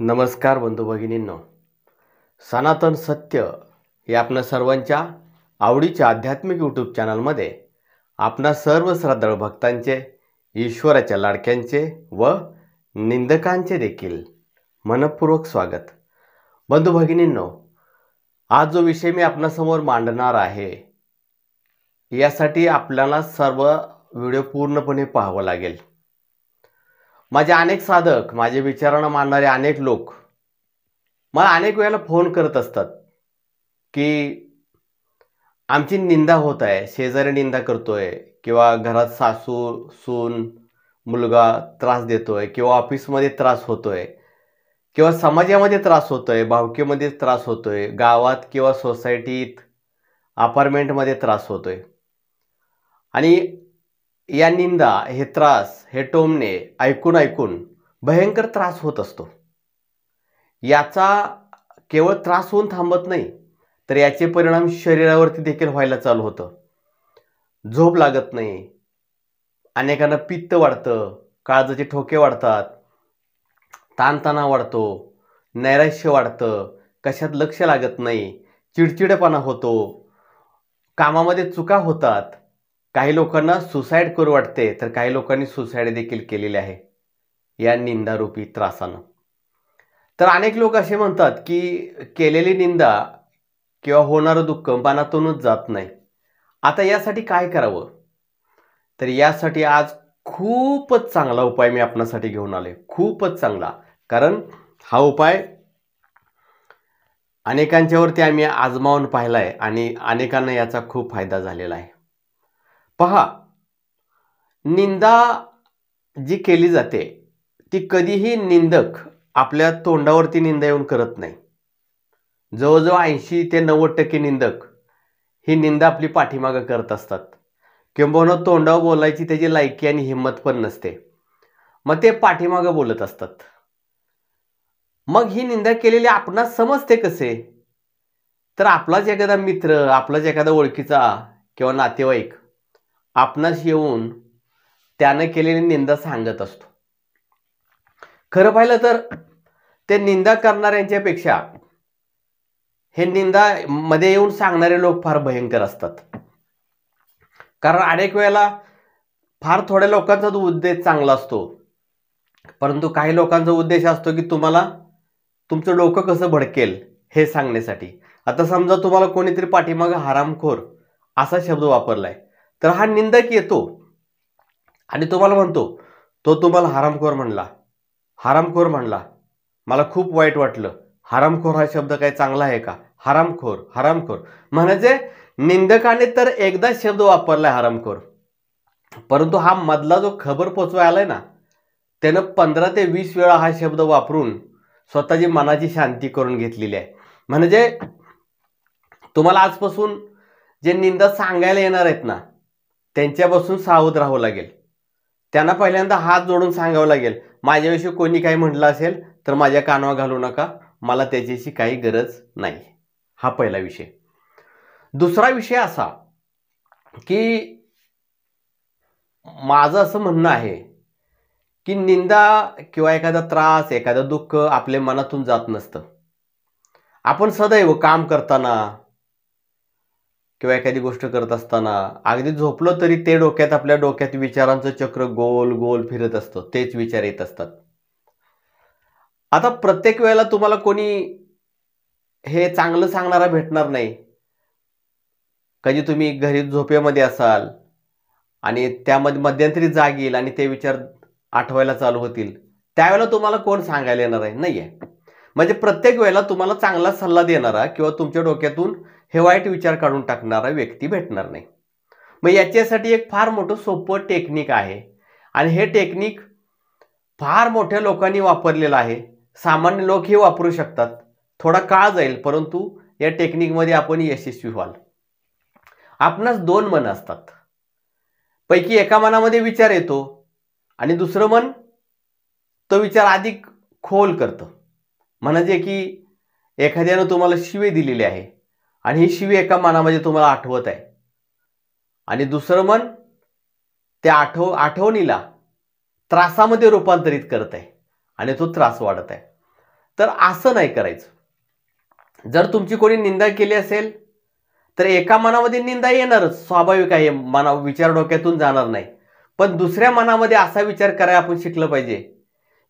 नमस्कार बंधू भगिनींनो सनातन सत्य हे आपल्या सर्वांच्या आवडीच्या आध्यात्मिक यूट्यूब चॅनलमध्ये आपणा सर्व श्रद्धाळू भक्तांचे ईश्वराच्या लाडक्यांचे व निंदकांचे देखील मनपूर्वक स्वागत बंधू भगिनींनो आज जो विषय मी आपणासमोर मांडणार आहे यासाठी आपल्याला सर्व व्हिडिओ पूर्णपणे पाहावं लागेल माझे अनेक साधक माझे विचारांना मानणारे अनेक लोक मला अनेक वेळेला फोन करत असतात की आमची निंदा होत आहे शेजारी निंदा करतोय किंवा घरात सासू सून मुलगा त्रास देतोय किंवा ऑफिसमध्ये त्रास होतोय किंवा समाजामध्ये त्रास होतोय भावकीमध्ये त्रास होतोय गावात किंवा सोसायटीत अपार्टमेंटमध्ये त्रास होतोय आणि या निंदा हे त्रास हे टोमने ऐकून ऐकून भयंकर त्रास होत असतो याचा केवळ त्रास होऊन थांबत नाही तर याचे परिणाम शरीरावरती देखील व्हायला चालू होतं झोप लागत नाही अनेकांना पित्त वाढतं काळजाचे ठोके वाढतात ताणतणाव वाढतो नैराश्य वाढतं कशात लक्ष लागत नाही चिडचिडेपणा होतो कामामध्ये चुका होतात काही लोकांना सुसाईड करू वाटते तर काही लोकांनी सुसाईड देखील केलेली आहे या निंदारूपी त्रासानं तर अनेक लोक असे म्हणतात की केलेली निंदा किंवा होणारं दुःख मनातूनच जात नाही आता यासाठी काय करावं तर यासाठी आज खूपच चांगला उपाय मी आपणासाठी घेऊन आले खूपच चांगला कारण हा उपाय अनेकांच्यावरती आम्ही आजमावून पाहिला आहे आणि अनेकांना याचा खूप फायदा झालेला आहे पहा निंदा जी केली जाते ती कधीही निंदक आपल्या तोंडावरती निंदा येऊन करत नाही जवळजवळ ऐंशी ते नव्वद टक्के निंदक ही निंदा आपली पाठीमागं करत असतात किंबहुना तोंडावर बोलायची त्याची लायकी आणि हिंमत पण नसते मग ते पाठीमागं बोलत असतात मग ही निंदा केलेली आपणास समजते कसे तर आपलाच एखादा मित्र आपलाच एखादा ओळखीचा किंवा नातेवाईक आपणास येऊन त्यानं केलेली निंदा सांगत असतो खरं पाहिलं तर ते निंदा करणाऱ्यांच्यापेक्षा हे निंदा मध्ये येऊन सांगणारे लोक फार भयंकर असतात कारण अनेक वेळेला फार थोड्या लोकांचा उद्देश चांगला असतो परंतु काही लोकांचा उद्देश असतो की तुम्हाला तुमचं डोकं कसं भडकेल हे सांगण्यासाठी आता समजा तुम्हाला कोणीतरी पाठीमाग हरामखोर असा शब्द वापरलाय तर हा निंदक येतो आणि तुम्हाला म्हणतो तो तुम्हाला हरामखोर म्हणला हरामखोर म्हणला मला खूप वाईट वाटलं हरामखोर हा शब्द काही चांगला आहे का हरामखोर हरामखोर म्हणजे निंदकाने तर एकदा शब्द वापरलाय हरामखोर परंतु हा मधला जो खबर पोचवायला ना त्यानं पंधरा ते वीस वेळा हा शब्द वापरून स्वतःची मनाची शांती करून घेतलेली आहे म्हणजे तुम्हाला आजपासून जे निंदा सांगायला येणार आहेत ना त्यांच्यापासून सावध राहावं लागेल त्यांना पहिल्यांदा हात जोडून सांगावं लागेल माझ्याविषयी कोणी काही म्हटलं असेल तर माझ्या कानावर घालू नका मला त्याच्याशी काही गरज नाही हा पहिला विषय दुसरा विषय असा की माझं असं म्हणणं आहे की निंदा किंवा एखादा त्रास एखादं दुःख आपल्या मनातून जात नसतं आपण सदैव काम करताना किंवा एखादी गोष्ट करत असताना अगदी झोपलो तरी ते डोक्यात आपल्या डोक्यात विचारांचं चक्र गोल गोल फिरत असतं तेच विचार येत असतात आता प्रत्येक वेळेला तुम्हाला कोणी हे चांगलं सांगणारा भेटणार नाही कधी तुम्ही घरी झोपेमध्ये असाल आणि त्यामध्ये मध्यंतरी जाग येईल आणि ते विचार आठवायला चालू होतील त्यावेळेला तुम्हाला कोण सांगायला येणार आहे नाही आहे म्हणजे प्रत्येक वेळेला तुम्हाला चांगला सल्ला देणारा किंवा तुमच्या डोक्यातून हे वाईट विचार काढून टाकणारा व्यक्ती भेटणार नाही मग याच्यासाठी एक फार मोठं सोपं टेक्निक आहे आणि हे टेक्निक फार मोठ्या लोकांनी वापरलेलं आहे सामान्य लोक हे वापरू शकतात थोडा काळ जाईल परंतु या टेक्निकमध्ये आपण यशस्वी व्हाल आपणास दोन मन असतात पैकी एका मनामध्ये विचार येतो आणि दुसरं मन तो विचार अधिक खोल करतं म्हणजे की एखाद्यानं तुम्हाला शिवे दिलेले आहे आणि ही शिवी एका मनामध्ये तुम्हाला आठवत आहे आणि दुसरं मन त्या आठव आठवणीला त्रासामध्ये रूपांतरित करत आहे आणि तो त्रास वाढत आहे तर असं नाही करायचं जर तुमची कोणी निंदा केली असेल तर एका मनामध्ये निंदा येणारच स्वाभाविक आहे मना विचार डोक्यातून जाणार नाही पण दुसऱ्या मनामध्ये असा विचार करायला आपण शिकलं पाहिजे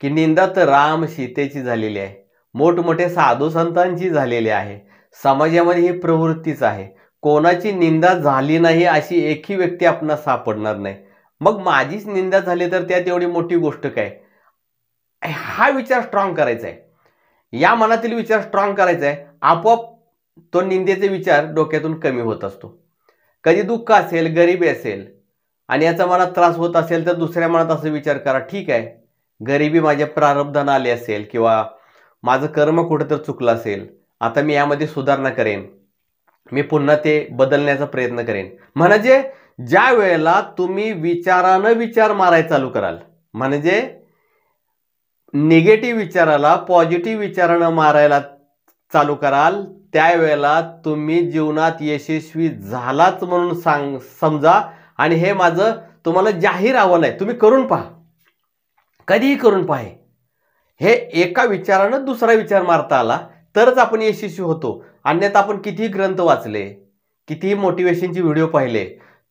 की निंदा तर राम सीतेची झालेली आहे मोठमोठे साधू संतांची झालेली आहे समाजामध्ये ही प्रवृत्तीच आहे कोणाची निंदा झाली नाही अशी एकही व्यक्ती आपण सापडणार नाही मग माझीच निंदा झाली तर त्यात एवढी मोठी गोष्ट काय हा विचार स्ट्रॉंग करायचा आहे या मनातील विचार स्ट्रॉंग करायचा आहे आपोआप तो निंदेचे विचार डोक्यातून कमी होत असतो कधी दुःख असेल गरिबी असेल आणि याचा मला त्रास होत असेल तर दुसऱ्या मनात असं विचार करा ठीक आहे गरिबी माझ्या प्रारब्धानं आली असेल किंवा माझं कर्म कुठं तर चुकलं असेल आता मी यामध्ये सुधारणा करेन मी पुन्हा ते बदलण्याचा प्रयत्न करेन म्हणजे ज्या वेळेला तुम्ही विचारानं विचार मारायला चालू कराल म्हणजे निगेटिव्ह विचाराला पॉझिटिव्ह विचारानं मारायला चालू कराल त्यावेळेला तुम्ही जीवनात यशस्वी झालाच म्हणून सांग समजा आणि हे माझं तुम्हाला जाहीर आव्हान आहे तुम्ही करून पहा कधीही करून पहा हे एका विचारानं दुसरा विचार मारता आला तरच आपण यशस्वी होतो अन्यथा आपण कितीही ग्रंथ वाचले कितीही मोटिवेशनचे व्हिडिओ पाहिले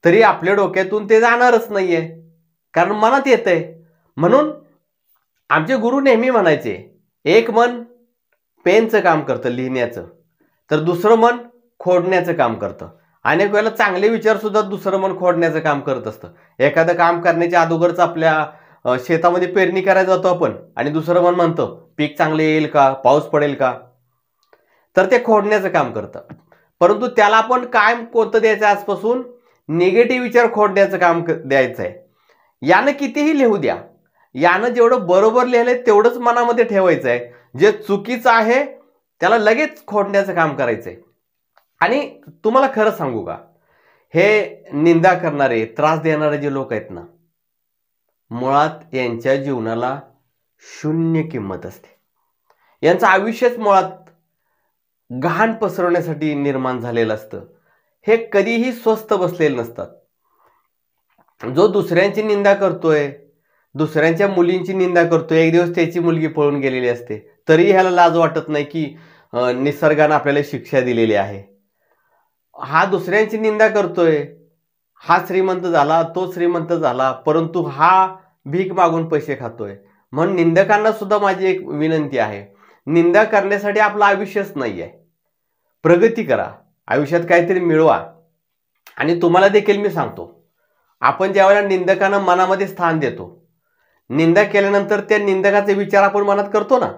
तरी आपल्या डोक्यातून ते जाणारच नाही आहे कारण मनात येत आहे म्हणून आमचे गुरु नेहमी म्हणायचे एक मन पेनचं काम करतं लिहिण्याचं तर दुसरं मन खोडण्याचं काम करतं अनेक वेळेला चांगले विचारसुद्धा दुसरं मन खोडण्याचं काम करत असतं एखादं काम करण्याच्या अगोदरच आपल्या शेतामध्ये पेरणी करायला जातो आपण आणि दुसरं मन म्हणतं पीक चांगले येईल का पाऊस पडेल का तर ते खोडण्याचं काम करतं परंतु त्याला आपण कायम कोणतं द्यायचं आजपासून निगेटिव्ह विचार खोडण्याचं काम द्यायचं आहे यानं कितीही लिहू द्या यानं जेवढं बरोबर लिहिलंय तेवढंच मनामध्ये ठेवायचं आहे जे चुकीचं आहे त्याला लगेच खोडण्याचं काम करायचं आहे आणि तुम्हाला खरं सांगू का हे निंदा करणारे त्रास देणारे जे लोक आहेत ना मुळात यांच्या जीवनाला शून्य किंमत असते यांचं आयुष्यच मुळात घाण पसरवण्यासाठी निर्माण झालेलं असतं हे कधीही स्वस्त बसलेले नसतात जो दुसऱ्यांची निंदा करतोय दुसऱ्यांच्या मुलींची निंदा करतोय एक दिवस त्याची मुलगी पळून गेलेली असते तरी ह्याला लाज वाटत नाही की निसर्गानं आपल्याला शिक्षा दिलेली आहे हा दुसऱ्यांची निंदा करतोय हा श्रीमंत झाला तो श्रीमंत झाला परंतु हा भीक मागून पैसे खातोय म्हणून निंदकांना सुद्धा माझी एक विनंती आहे निंदा करण्यासाठी आपलं आयुष्यच नाही आहे प्रगती करा आयुष्यात काहीतरी मिळवा आणि तुम्हाला देखील मी सांगतो आपण ज्यावेळेला निंदकांना मनामध्ये स्थान देतो निंदा केल्यानंतर त्या निंदकाचे विचार आपण मनात करतो ना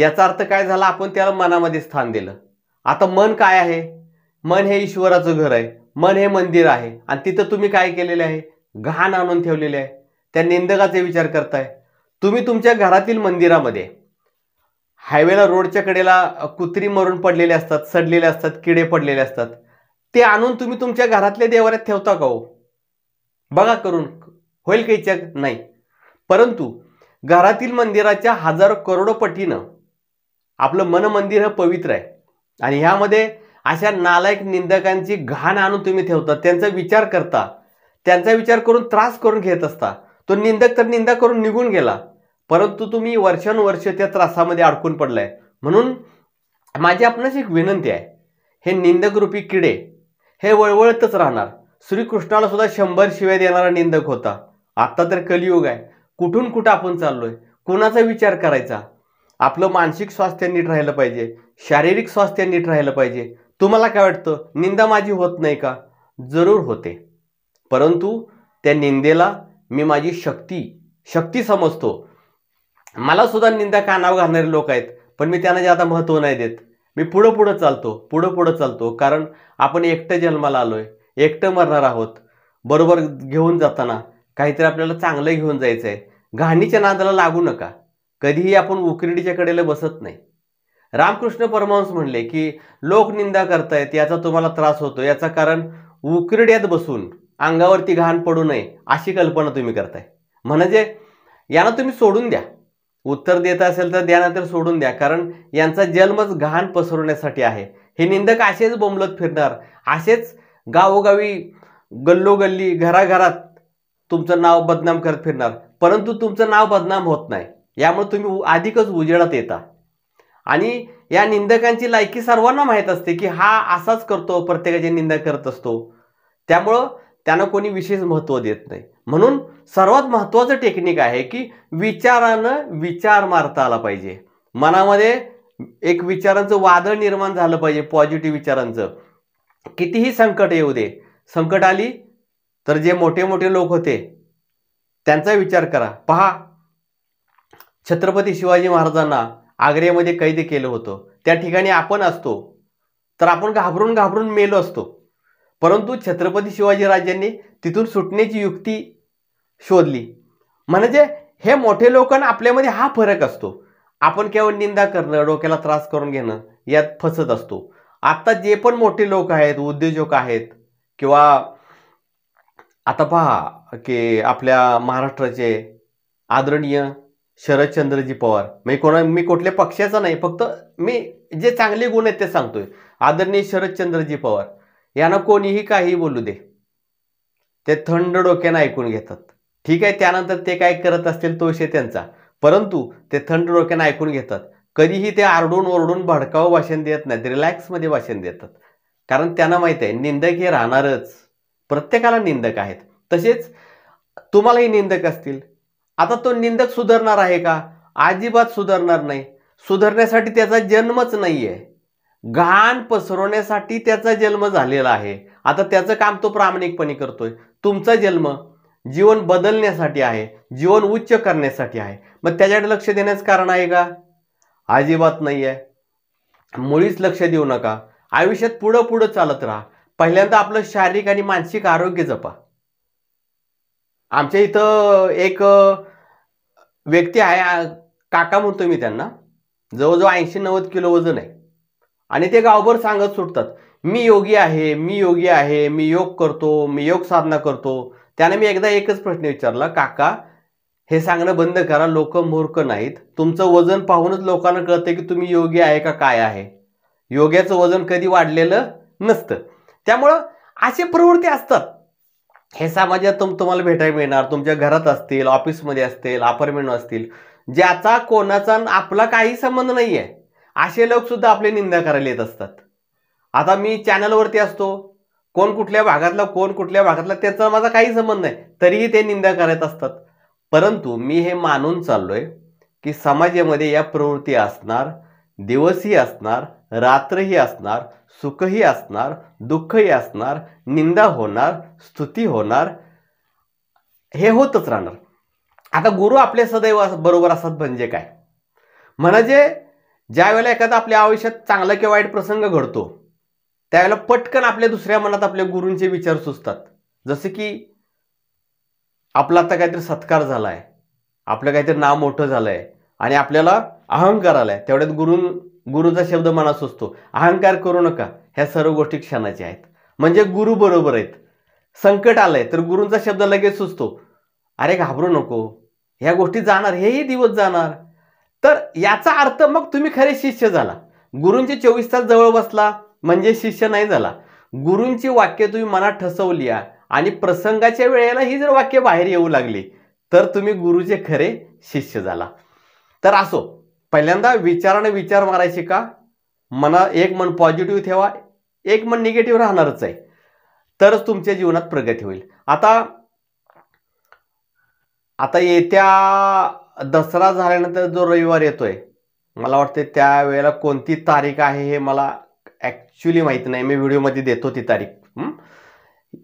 याचा अर्थ काय झाला आपण त्याला मनामध्ये स्थान दिलं आता मन काय आहे मन हे ईश्वराचं घर आहे मन हे मंदिर आहे आणि तिथं तुम्ही काय केलेलं आहे घाण आणून ठेवलेले आहे त्या निंदकाचे विचार करताय तुम्ही तुमच्या घरातील मंदिरामध्ये हायवेला रोडच्या कडेला कुत्री मरून पडलेले असतात सडलेले असतात किडे पडलेले असतात ते आणून तुम्ही तुमच्या घरातल्या देवाऱ्यात ठेवता का हो बघा करून होईल काहीच्या नाही परंतु घरातील मंदिराच्या हजारो करोडो पटीनं आपलं मन मंदिर हे पवित्र आहे आणि ह्यामध्ये अशा नालायक निंदकांची घाण आणून तुम्ही ठेवता त्यांचा विचार करता त्यांचा विचार करून त्रास करून घेत असता तो निंदक तर निंदा करून निघून गेला परंतु तुम्ही वर्षानुवर्ष त्या त्रासामध्ये अडकून पडलाय म्हणून माझी आपणच एक विनंती आहे हे रूपी किडे हे वळवळतच राहणार श्रीकृष्णाला सुद्धा शंभर शिवाय देणारा निंदक होता आत्ता तर कलियुग आहे कुठून कुठं आपण चाललोय कोणाचा विचार करायचा आपलं मानसिक स्वास्थ्य नीट राहिलं पाहिजे शारीरिक स्वास्थ्य नीट राहिलं पाहिजे तुम्हाला काय वाटतं निंदा माझी होत नाही का जरूर होते परंतु त्या निंदेला मी माझी शक्ती शक्ती समजतो मला सुद्धा निंदा कानावर घालणारे लोक आहेत पण मी त्यांना जे आता महत्त्व नाही देत मी पुढं पुढं चालतो पुढं पुढं चालतो कारण आपण एकटं जन्माला आलो आहे एकटं मरणार आहोत बरोबर घेऊन जाताना काहीतरी आपल्याला चांगलं घेऊन जायचं आहे घाणीच्या नादाला लागू नका कधीही आपण उकरीडीच्या कडेला बसत नाही रामकृष्ण परमहंस म्हणले की लोक निंदा करतायत याचा तुम्हाला त्रास होतो याचं कारण उकरीड्यात बसून अंगावरती घाण पडू नये अशी कल्पना तुम्ही करताय म्हणजे यांना तुम्ही सोडून द्या उत्तर देत असेल तर द्या सोडून द्या कारण यांचा जन्मच घाण पसरवण्यासाठी आहे हे निंदक असेच बोंबलत फिरणार असेच गावोगावी गल्लोगल्ली घराघरात तुमचं नाव बदनाम करत फिरणार परंतु तुमचं नाव बदनाम होत नाही यामुळे तुम्ही अधिकच उजेडात येता आणि या निंदकांची लायकी सर्वांना माहीत असते की हा असाच करतो प्रत्येकाची निंदा करत असतो त्यामुळं त्यांना कोणी विशेष महत्त्व देत नाही म्हणून सर्वात महत्त्वाचं टेक्निक आहे की विचारानं विचार मारता आला पाहिजे मनामध्ये एक विचारांचं वादळ निर्माण झालं पाहिजे पॉझिटिव्ह विचारांचं कितीही संकट येऊ दे संकट आली तर जे मोठे मोठे लोक होते त्यांचा विचार करा पहा छत्रपती शिवाजी महाराजांना आग्र्यामध्ये कैद केलं होतं त्या ठिकाणी आपण असतो तर आपण घाबरून घाबरून मेलो असतो परंतु छत्रपती शिवाजी राजांनी तिथून सुटण्याची युक्ती शोधली म्हणजे हे मोठे लोकांना आपल्यामध्ये हा फरक असतो आपण केवळ निंदा करणं डोक्याला त्रास करून घेणं यात फसत असतो आत्ता जे पण मोठे लोक आहेत उद्योजक आहेत किंवा आता पहा की आपल्या महाराष्ट्राचे आदरणीय शरदचंद्रजी पवार मी कोणा मी कुठल्या पक्षाचा नाही फक्त मी जे चांगले गुण आहेत ते सांगतोय आदरणीय शरदचंद्रजी पवार यांना कोणीही काही बोलू दे ते थंड डोक्यानं ऐकून घेतात ठीक आहे त्यानंतर ते काय करत असतील तो विषय त्यांचा परंतु ते थंड डोक्यानं ऐकून घेतात कधीही ते आरडून ओरडून भडकावं भाषण देत नाहीत रिलॅक्समध्ये भाषण देतात कारण त्यांना माहीत आहे निंदक हे राहणारच प्रत्येकाला निंदक आहेत तसेच तुम्हालाही निंदक असतील आता तो निंदक सुधारणार आहे का अजिबात सुधारणार नाही सुधारण्यासाठी त्याचा जन्मच नाही आहे घाण पसरवण्यासाठी त्याचा जन्म झालेला आहे आता त्याचं काम तो प्रामाणिकपणे करतोय तुमचा जन्म जीवन बदलण्यासाठी आहे जीवन उच्च करण्यासाठी आहे मग त्याच्याकडे लक्ष देण्याचं कारण आहे का अजिबात नाही आहे मुळीच लक्ष देऊ नका आयुष्यात पुढं पुढं चालत राहा पहिल्यांदा आपलं शारीरिक आणि मानसिक आरोग्य जपा आमच्या इथं एक व्यक्ती आहे काका म्हणतो मी त्यांना जवळजवळ ऐंशी नव्वद किलो वजन आहे आणि ते गावभर सांगत सुटतात मी योगी आहे मी योगी आहे मी योग करतो मी योग साधना करतो त्याने मी एकदा एकच प्रश्न विचारला काका हे सांगणं बंद करा लोक मूर्ख नाहीत तुमचं वजन पाहूनच लोकांना कळतं की तुम्ही योगी आहे का काय आहे योग्याचं वजन कधी वाढलेलं नसतं त्यामुळं असे प्रवृत्ती असतात हे समाजात तुम तुम्हाला भेटायला मिळणार तुमच्या घरात असतील ऑफिसमध्ये असतील अपार्टमेंट असतील ज्याचा कोणाचा आपला काही संबंध नाही आहे असे लोकसुद्धा आपली निंदा करायला येत असतात आता मी चॅनलवरती असतो कोण कुठल्या भागातला कोण कुठल्या भागातला त्याचा माझा काही संबंध नाही तरीही ते निंदा करत असतात परंतु मी हे मानून चाललोय की समाजामध्ये या प्रवृत्ती असणार दिवसही असणार रात्रही असणार सुखही असणार दुःखही असणार निंदा होणार स्तुती होणार हे होतच राहणार आता गुरु आपले सदैव बरोबर असतात म्हणजे काय म्हणजे ज्यावेळेला वेळेला एखादा आपल्या आयुष्यात चांगला किंवा वाईट प्रसंग घडतो त्यावेळेला पटकन आपल्या दुसऱ्या मनात आपल्या गुरूंचे विचार सुचतात जसे की आपला आता काहीतरी सत्कार झाला आहे आपलं काहीतरी नाव मोठं झालं आहे आणि आपल्याला अहंकार आलाय तेवढ्यात गुरुं गुरुचा शब्द मनात सुचतो अहंकार करू नका ह्या सर्व गोष्टी क्षणाच्या आहेत म्हणजे गुरु बरोबर आहेत संकट आलंय तर गुरूंचा शब्द लगेच सुचतो अरे घाबरू नको ह्या गोष्टी जाणार हेही दिवस जाणार तर याचा अर्थ मग तुम्ही खरे शिष्य झाला गुरूंचे चोवीस तास जवळ बसला म्हणजे शिष्य नाही झाला गुरूंची वाक्य तुम्ही मनात ठसवली आणि प्रसंगाच्या वेळेला ही जर वाक्य बाहेर येऊ लागली तर तुम्ही गुरुचे खरे शिष्य झाला तर असो पहिल्यांदा विचाराने विचार मारायचे का मना एक मन पॉझिटिव्ह ठेवा एक मन निगेटिव्ह राहणारच आहे तरच तुमच्या जीवनात प्रगती होईल आता आता येत्या दसरा झाल्यानंतर जो रविवार येतोय मला वाटते त्यावेळेला कोणती तारीख आहे हे मला ॲक्च्युली माहीत नाही मी व्हिडिओमध्ये देतो ती तारीख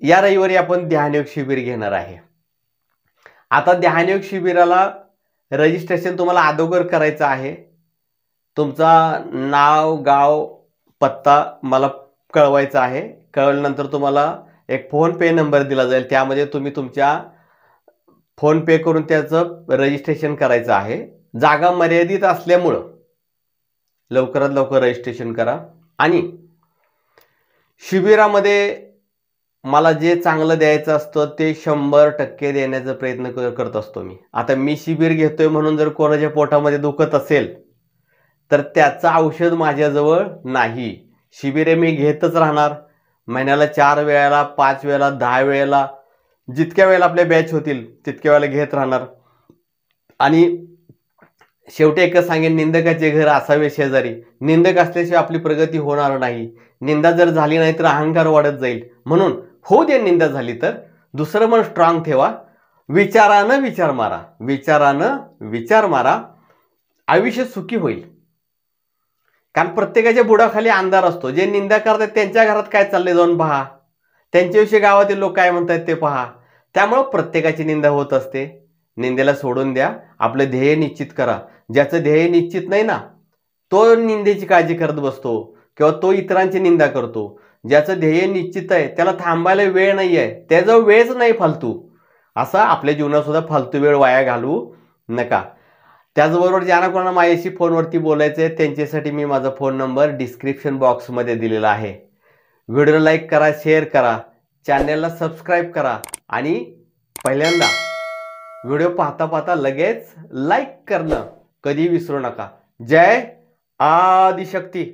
या रविवारी आपण ध्यानयोग शिबिर घेणार आहे आता ध्यानयोग शिबिराला रजिस्ट्रेशन तुम्हाला अगोदर करायचं आहे तुमचा नाव गाव पत्ता मला कळवायचा आहे कळवल्यानंतर तुम्हाला एक फोन पे नंबर दिला जाईल त्यामध्ये तुम्ही तुमच्या फोन पे करून त्याचं रजिस्ट्रेशन करायचं आहे जागा मर्यादित असल्यामुळं लवकरात लवकर रजिस्ट्रेशन करा आणि शिबिरामध्ये मला जे चांगलं द्यायचं असतं ते शंभर टक्के देण्याचा प्रयत्न करत असतो मी आता मी शिबिर घेतोय म्हणून जर कोणाच्या पोटामध्ये दुखत असेल तर त्याचं औषध माझ्याजवळ नाही शिबिरे मी घेतच राहणार महिन्याला चार वेळेला पाच वेळेला दहा वेळेला जितक्या वेळेला आपल्या बॅच होतील तितक्या वेळेला घेत राहणार आणि शेवटी एकच सांगेन निंदकाचे घर असावे शेजारी निंदक असल्याशिवाय आपली प्रगती होणार नाही निंदा जर झाली नाही तर अहंकार वाढत जाईल म्हणून हो दे निंदा झाली तर दुसरं मन स्ट्रॉंग ठेवा विचारानं विचार मारा विचारानं विचार मारा आयुष्य सुखी होईल कारण प्रत्येकाच्या बुडाखाली अंधार असतो जे निंदा करतात त्यांच्या घरात काय चाललंय जाऊन पहा त्यांच्याविषयी गावातील लोक काय म्हणतात ते पहा त्यामुळं प्रत्येकाची निंदा होत असते निंदेला सोडून द्या आपलं ध्येय निश्चित करा ज्याचं ध्येय निश्चित नाही ना तो निंदेची काळजी करत बसतो किंवा तो इतरांची निंदा करतो ज्याचं ध्येय निश्चित आहे त्याला थांबायला वेळ नाही आहे त्याचा वेळच नाही फालतू असा आपल्या जीवनात सुद्धा फालतू वेळ वाया घालू नका त्याचबरोबर ज्यांना कोणाला माझ्याशी फोनवरती बोलायचं आहे त्यांच्यासाठी मी माझा फोन नंबर डिस्क्रिप्शन बॉक्समध्ये दिलेला आहे व्हिडिओ लाईक करा शेअर करा चॅनलला सबस्क्राईब करा आणि पहिल्यांदा व्हिडिओ पाहता पाहता लगेच लाईक करणं कधी विसरू नका जय आदिशक्ती